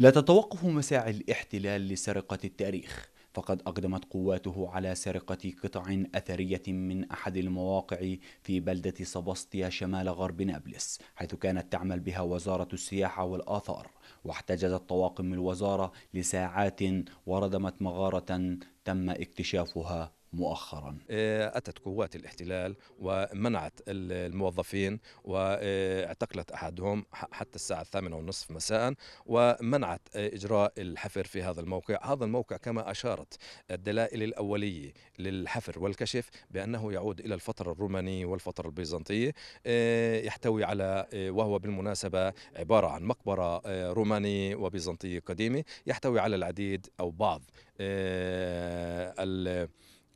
لا تتوقف مساعي الاحتلال لسرقة التاريخ فقد أقدمت قواته على سرقة قطع أثرية من أحد المواقع في بلدة سباستيا شمال غرب نابلس حيث كانت تعمل بها وزارة السياحة والآثار واحتجزت طواقم الوزارة لساعات وردمت مغارة تم اكتشافها مؤخرا آه، أتت قوات الاحتلال ومنعت الموظفين واعتقلت أحدهم حتى الساعة الثامنة ونصف مساء ومنعت إجراء الحفر في هذا الموقع هذا الموقع كما أشارت الدلائل الأولية للحفر والكشف بأنه يعود إلى الفترة الرومانية والفترة البيزنطية آه، يحتوي على آه، وهو بالمناسبة عبارة عن مقبرة رومانية وبيزنطية قديمة يحتوي على العديد أو بعض ال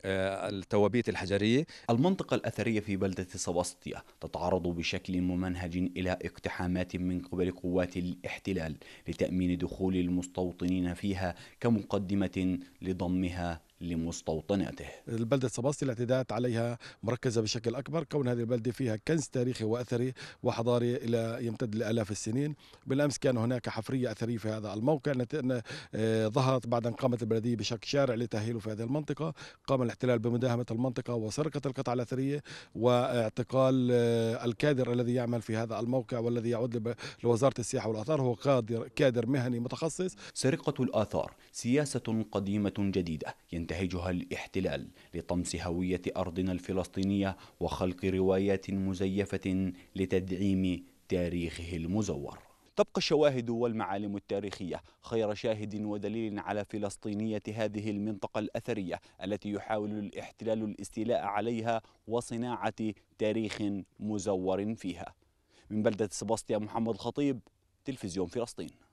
آه، التوابيت الحجرية المنطقة الأثرية في بلدة سواسطية تتعرض بشكل ممنهج إلى اقتحامات من قبل قوات الاحتلال لتأمين دخول المستوطنين فيها كمقدمة لضمها لمستوطناته البلدة سباستي الاعتداءات عليها مركزة بشكل أكبر كون هذه البلدة فيها كنز تاريخي وأثري وحضاري إلى يمتد لآلاف السنين بالأمس كان هناك حفرية أثرية في هذا الموقع آه، ظهرت بعد أن قامت البلدية بشق شارع لتأهيله في هذه المنطقة قام الاحتلال بمداهمة المنطقة وسرقة القطع الأثرية واعتقال آه، الكادر الذي يعمل في هذا الموقع والذي يعود لوزارة السياحة والآثار هو كادر مهني متخصص سرقة الآثار سياسة قديمة جديدة ينتهي ينتهجها الاحتلال لطمس هوية أرضنا الفلسطينية وخلق روايات مزيفة لتدعيم تاريخه المزور تبقى الشواهد والمعالم التاريخية خير شاهد ودليل على فلسطينية هذه المنطقة الأثرية التي يحاول الاحتلال الاستيلاء عليها وصناعة تاريخ مزور فيها من بلدة سباستيا محمد الخطيب تلفزيون فلسطين